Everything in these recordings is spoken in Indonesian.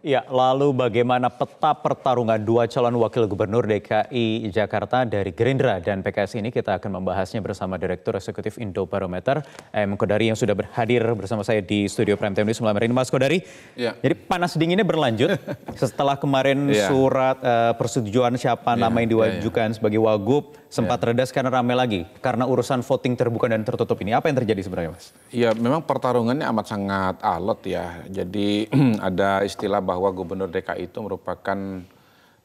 Ya, lalu bagaimana peta pertarungan dua calon wakil gubernur DKI Jakarta dari Gerindra dan PKS ini kita akan membahasnya bersama Direktur Eksekutif Indo Barometer M. Kodari yang sudah berhadir bersama saya di studio Prime Time News malam hari ini. Mas Kodari, ya. jadi panas dinginnya berlanjut setelah kemarin ya. surat uh, persetujuan siapa ya, nama yang diwajukan ya, ya. sebagai Wagub sempat ya. redas karena ramai lagi karena urusan voting terbuka dan tertutup ini. Apa yang terjadi sebenarnya, Mas? Ya, memang pertarungannya amat sangat alot ya. Jadi ada istilah bahwa Gubernur DKI itu merupakan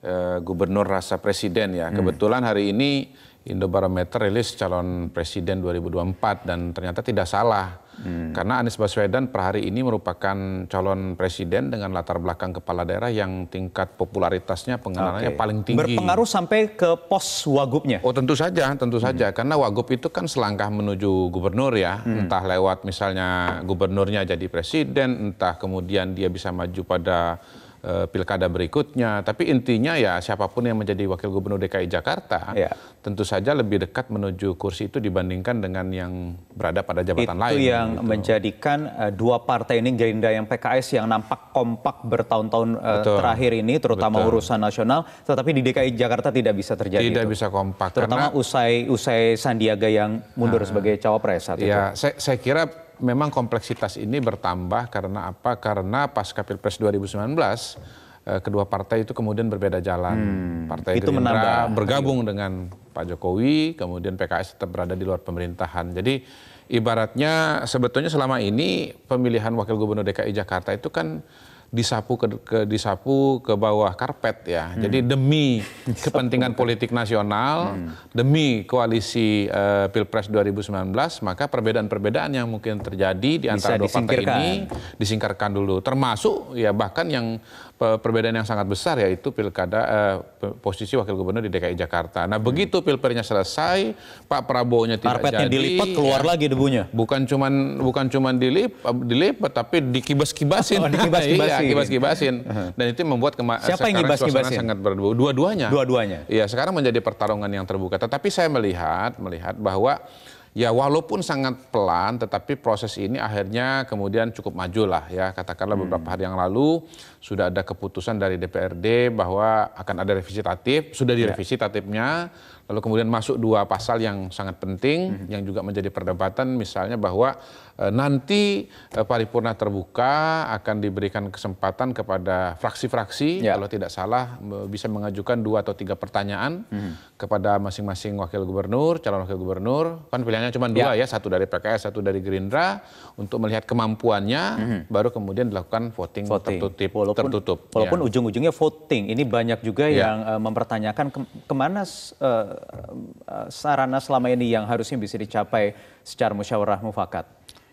uh, gubernur rasa presiden ya. Kebetulan hari ini Indobarometer rilis calon presiden 2024 dan ternyata tidak salah. Hmm. Karena Anies Baswedan per hari ini merupakan calon presiden dengan latar belakang kepala daerah yang tingkat popularitasnya pengenalannya okay. paling tinggi. Berpengaruh sampai ke pos wagubnya? Oh tentu saja, tentu hmm. saja. Karena wagub itu kan selangkah menuju gubernur ya. Hmm. Entah lewat misalnya gubernurnya jadi presiden, entah kemudian dia bisa maju pada Eh, pilkada berikutnya. Tapi intinya ya siapapun yang menjadi wakil gubernur DKI Jakarta ya. tentu saja lebih dekat menuju kursi itu dibandingkan dengan yang berada pada jabatan itu lain. Itu yang gitu. menjadikan uh, dua partai ini Gerindra yang PKS yang nampak kompak bertahun-tahun uh, terakhir ini terutama Betul. urusan nasional tetapi di DKI Jakarta tidak bisa terjadi. Tidak itu. bisa kompak terutama karena, usai usai Sandiaga yang mundur uh, sebagai cawapres saat ya, itu. Ya, saya, saya kira memang kompleksitas ini bertambah karena apa? Karena pasca Pilpres 2019 eh, kedua partai itu kemudian berbeda jalan. Hmm, partai itu Gerindra menambah. bergabung dengan Pak Jokowi, kemudian PKS tetap berada di luar pemerintahan. Jadi ibaratnya sebetulnya selama ini pemilihan wakil gubernur DKI Jakarta itu kan disapu ke, ke disapu ke bawah karpet ya. Hmm. Jadi demi kepentingan politik nasional, hmm. demi koalisi uh, Pilpres 2019, maka perbedaan-perbedaan yang mungkin terjadi di antara dua partai ini disingkirkan dulu. Termasuk ya bahkan yang perbedaan yang sangat besar yaitu pilkada uh, posisi wakil gubernur di DKI Jakarta. Nah hmm. begitu pilpresnya selesai, Pak Prabowo-nya tidak Karpetnya jadi. dilipat keluar ya, lagi debunya. Bukan cuman bukan cuman dilip, eh, dilipat tapi dikibas-kibasin. Oh, dikibas-kibasin. Iya, kibas-kibasin. Dan itu membuat kema- Siapa yang kibas-kibasin? sangat berdua Dua-duanya. Dua-duanya. Iya, sekarang menjadi pertarungan yang terbuka. Tetapi saya melihat melihat bahwa ya walaupun sangat pelan tetapi proses ini akhirnya kemudian cukup maju lah ya katakanlah beberapa hmm. hari yang lalu sudah ada keputusan dari DPRD bahwa akan ada revisi tatip sudah ya. direvisi ya. tatipnya lalu kemudian masuk dua pasal yang sangat penting hmm yang juga menjadi perdebatan misalnya bahwa e, nanti e, paripurna terbuka akan diberikan kesempatan kepada fraksi-fraksi ya. kalau tidak salah bisa mengajukan dua atau tiga pertanyaan hmm kepada masing-masing wakil gubernur calon wakil gubernur kan pilihannya misalnya cuma dua ya. ya, satu dari PKS, satu dari Gerindra, untuk melihat kemampuannya, hmm baru kemudian dilakukan voting, voting. tertutup. Walaupun, tertutup, walaupun ya. ujung-ujungnya voting, ini banyak juga ya. yang uh, mempertanyakan ke- kemana uh, sarana selama ini yang harusnya bisa dicapai secara musyawarah mufakat.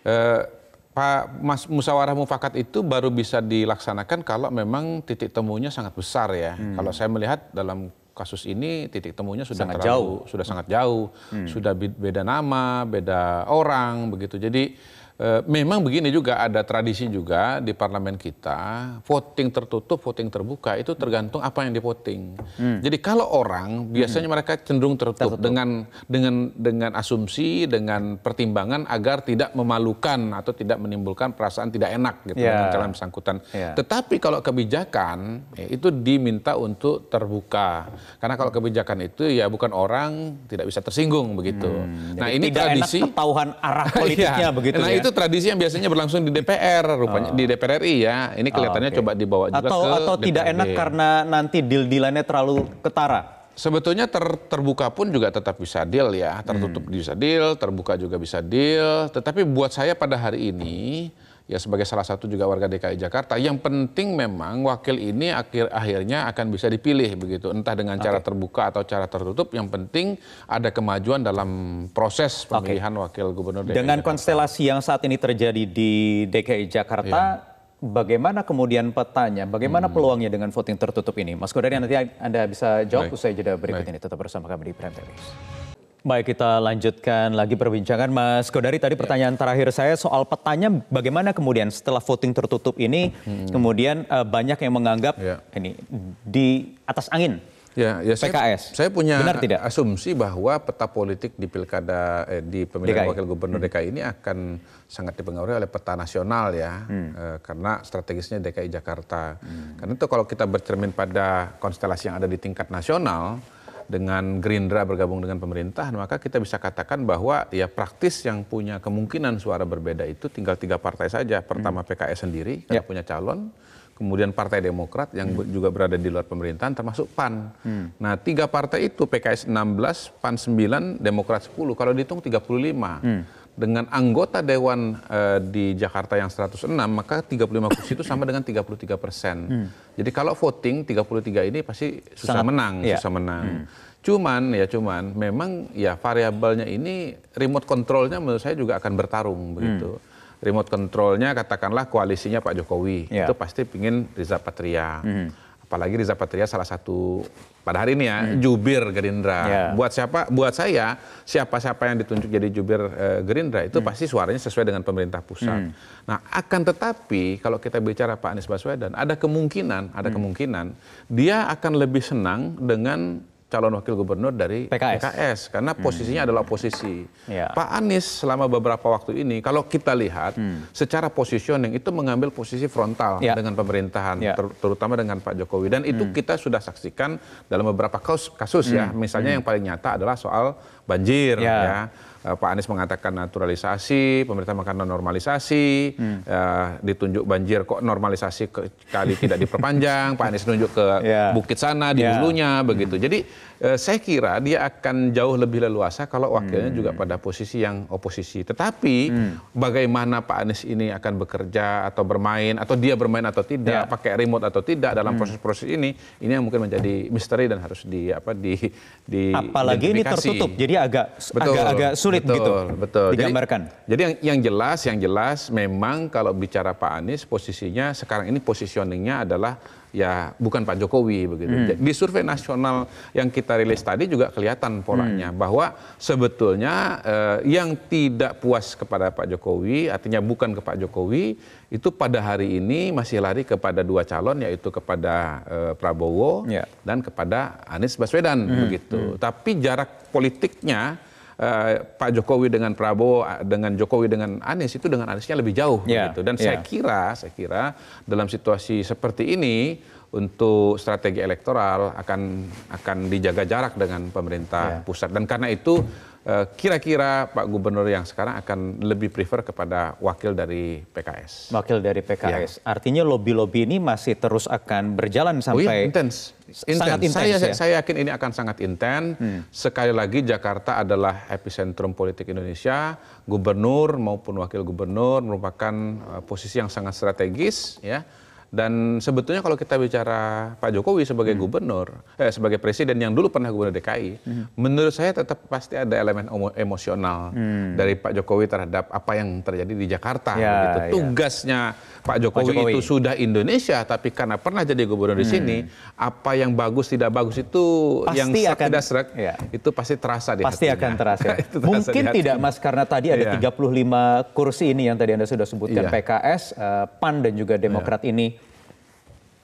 Uh, Pak Mas, musyawarah mufakat itu baru bisa dilaksanakan kalau memang titik temunya sangat besar ya. Hmm. Kalau saya melihat dalam kasus ini titik temunya sudah sangat terlalu, jauh, sudah sangat jauh, hmm. sudah beda nama, beda orang begitu. Jadi Eh, memang begini juga ada tradisi juga di parlemen kita voting tertutup voting terbuka itu tergantung apa yang dipoting. hmm. jadi kalau orang biasanya hmm. mereka cenderung tertutup, tertutup dengan dengan dengan asumsi dengan pertimbangan agar tidak memalukan atau tidak menimbulkan perasaan tidak enak gitu yeah. dengan calon bersangkutan yeah. tetapi kalau kebijakan ya itu diminta untuk terbuka karena kalau kebijakan itu ya bukan orang tidak bisa tersinggung begitu hmm. nah jadi ini tidak tradisi enak ketahuan arah iya. politiknya ya. begitu nah, ya itu tradisi yang biasanya berlangsung di DPR rupanya oh. di ah. DPR RI ya. Ini ah, kelihatannya oh, okay. coba dibawa juga atau, ke atau DPRD. tidak enak karena nanti deal-dealannya terlalu ketara. Sebetulnya ter, terbuka pun juga tetap bisa deal ya, tertutup hmm. bisa deal, terbuka juga bisa deal. Tetapi buat saya pada hari ini ya sebagai salah satu juga warga DKI Jakarta. Yang penting memang wakil ini akhir akhirnya akan bisa dipilih begitu, entah dengan okay. cara terbuka atau cara tertutup. Yang penting ada kemajuan dalam proses pemilihan okay. wakil gubernur. DKI dengan Jakarta. konstelasi yang saat ini terjadi di DKI Jakarta. Ya. bagaimana kemudian petanya, bagaimana hmm. peluangnya dengan voting tertutup ini? Mas Kodari nanti Anda bisa jawab Baik. usai jeda berikut Baik. ini. Tetap bersama kami di Prime News. Baik, kita lanjutkan lagi perbincangan. Mas Kodari. tadi ya. pertanyaan terakhir saya soal petanya bagaimana kemudian setelah voting tertutup ini, hmm. kemudian uh, banyak yang menganggap ya. ini di atas angin Ya, ya PKS. Saya, saya punya Benar tidak? asumsi bahwa peta politik di pilkada eh, di pemilihan wakil gubernur hmm. DKI ini akan sangat dipengaruhi oleh peta nasional ya, hmm. eh, karena strategisnya DKI Jakarta. Hmm. Karena itu kalau kita bercermin pada konstelasi yang ada di tingkat nasional, dengan Gerindra bergabung dengan pemerintah, maka kita bisa katakan bahwa ya praktis yang punya kemungkinan suara berbeda itu tinggal tiga partai saja. Pertama hmm. PKS sendiri ya. karena punya calon, kemudian Partai Demokrat yang hmm. juga berada di luar pemerintahan termasuk PAN. Hmm. Nah, tiga partai itu PKS 16, PAN 9, Demokrat 10. Kalau dihitung 35. Hmm dengan anggota dewan uh, di Jakarta yang 106 maka 35 kursi itu sama dengan 33 persen. Hmm. Jadi kalau voting 33 ini pasti susah Sangat, menang, iya. susah menang. Hmm. Cuman ya cuman memang ya variabelnya ini remote controlnya menurut saya juga akan bertarung hmm. begitu. Hmm. Remote controlnya katakanlah koalisinya Pak Jokowi yeah. itu pasti ingin Riza Patria. Hmm apalagi Riza Patria salah satu pada hari ini ya hmm. jubir Gerindra. Yeah. Buat siapa? Buat saya siapa-siapa yang ditunjuk jadi jubir eh, Gerindra itu hmm. pasti suaranya sesuai dengan pemerintah pusat. Hmm. Nah, akan tetapi kalau kita bicara Pak Anies Baswedan, ada kemungkinan, ada hmm. kemungkinan dia akan lebih senang dengan calon wakil gubernur dari PKS, PKS karena hmm. posisinya hmm. adalah posisi ya. Pak Anies selama beberapa waktu ini kalau kita lihat hmm. secara positioning itu mengambil posisi frontal ya. dengan pemerintahan ya. ter terutama dengan Pak Jokowi dan itu hmm. kita sudah saksikan dalam beberapa kasus, kasus ya. hmm. ya misalnya hmm. yang paling nyata adalah soal banjir ya, ya uh, Pak Anies mengatakan naturalisasi, pemerintah mengatakan normalisasi, hmm. uh, ditunjuk banjir kok normalisasi ke, kali tidak diperpanjang, Pak Anies menunjuk ke yeah. bukit sana di yeah. hulunya begitu. Hmm. Jadi uh, saya kira dia akan jauh lebih leluasa kalau hmm. wakilnya hmm. juga pada posisi yang oposisi. Tetapi hmm. bagaimana Pak Anies ini akan bekerja atau bermain atau dia bermain atau tidak, yeah. pakai remote atau tidak dalam hmm. proses-proses hmm. ini, ini yang mungkin menjadi misteri dan harus di apa di di apalagi ini tertutup. Jadi agak Betul. agak agak sulit sulit betul, begitu betul. digambarkan. Jadi, jadi yang, yang jelas, yang jelas memang kalau bicara Pak Anies posisinya sekarang ini positioningnya adalah ya bukan Pak Jokowi begitu. Hmm. Di survei nasional yang kita rilis tadi juga kelihatan polanya hmm. bahwa sebetulnya eh, yang tidak puas kepada Pak Jokowi, artinya bukan ke Pak Jokowi, itu pada hari ini masih lari kepada dua calon yaitu kepada eh, Prabowo yeah. dan kepada Anies Baswedan hmm. begitu. Hmm. Tapi jarak politiknya uh, Pak Jokowi dengan Prabowo eh, dengan Jokowi dengan Anies itu dengan Aniesnya lebih jauh yeah. Ya, gitu. Dan yeah. saya kira saya kira dalam situasi seperti ini untuk strategi elektoral akan akan dijaga jarak dengan pemerintah yeah. pusat dan karena itu Eh, kira-kira Pak Gubernur yang sekarang akan lebih prefer kepada wakil dari PKS. Wakil dari PKS. Ya. Artinya lobby-lobby ini masih terus akan berjalan sampai... Oh iya, intens. Sangat intens saya, ya? saya yakin ini akan sangat intens. Hmm. Sekali lagi Jakarta adalah epicentrum politik Indonesia. Gubernur maupun wakil gubernur merupakan eh, posisi yang sangat strategis. ya dan sebetulnya kalau kita bicara Pak Jokowi sebagai hmm. gubernur, eh, sebagai presiden yang dulu pernah gubernur DKI, hmm. menurut saya tetap pasti ada elemen emosional hmm. dari Pak Jokowi terhadap apa yang terjadi di Jakarta. Ya, gitu. Ya. Tugasnya Pak Jokowi, Pak Jokowi itu sudah Indonesia, tapi karena pernah jadi gubernur hmm. di sini, apa yang bagus tidak bagus itu pasti yang tidak serak ya. itu pasti terasa di Pasti hatinya. akan terasa. terasa Mungkin tidak Mas karena tadi ada ya. 35 kursi ini yang tadi Anda sudah sebutkan ya. PKS, eh, PAN dan juga Demokrat ya. ini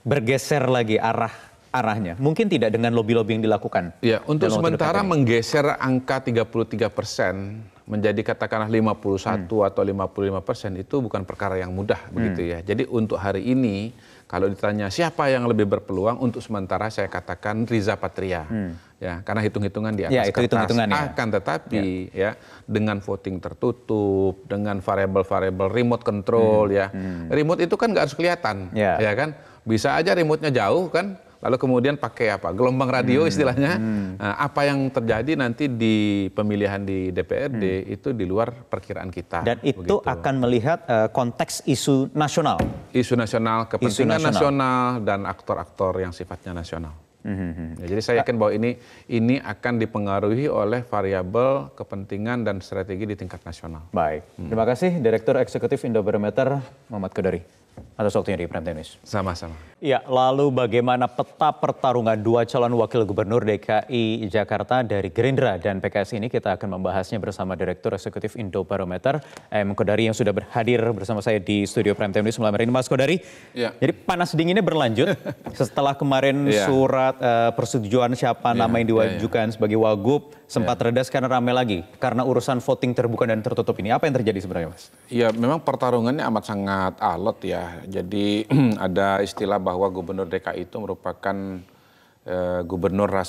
bergeser lagi arah arahnya. Mungkin tidak dengan lobby-lobby yang dilakukan. Ya, untuk sementara menggeser angka 33 persen menjadi katakanlah 51 hmm. atau 55 persen itu bukan perkara yang mudah hmm. begitu ya. Jadi untuk hari ini kalau ditanya siapa yang lebih berpeluang untuk sementara saya katakan Riza Patria. Hmm. Ya, karena hitung-hitungan di ya, atas ya, itu kertas. Hitung ya. akan tetapi ya. ya dengan voting tertutup, dengan variabel-variabel remote control hmm. ya. Hmm. Remote itu kan nggak harus kelihatan, ya, ya kan? Bisa aja remote-nya jauh kan, lalu kemudian pakai apa? Gelombang radio hmm. istilahnya. Hmm. Nah, apa yang terjadi nanti di pemilihan di DPRD hmm. itu di luar perkiraan kita. Dan itu begitu. akan melihat uh, konteks isu nasional. Isu nasional, kepentingan isu nasional. nasional dan aktor-aktor yang sifatnya nasional. Hmm. hmm, hmm. Nah, jadi saya eh, yakin bahwa ini ini akan dipengaruhi oleh variabel kepentingan dan strategi di tingkat nasional. Baik. Hmm. Terima kasih Direktur Eksekutif Indobarometer Muhammad Kedari atas waktunya di Prime News. Sama-sama. Ya, lalu bagaimana peta pertarungan dua calon wakil gubernur DKI Jakarta dari Gerindra dan PKS ini kita akan membahasnya bersama Direktur Eksekutif Indo Barometer M. Kodari yang sudah berhadir bersama saya di studio Prime News malam hari ini. Mas Kodari, ya. jadi panas dinginnya berlanjut setelah kemarin ya. surat uh, persetujuan siapa ya, nama yang iya, iya. diwajukan ya, ya. sebagai Wagub sempat ya. redas karena ramai lagi karena urusan voting terbuka dan tertutup ini. Apa yang terjadi sebenarnya, Mas? Ya, memang pertarungannya amat sangat alot ya jadi ada istilah bahwa gubernur DKI itu merupakan e, gubernur rasa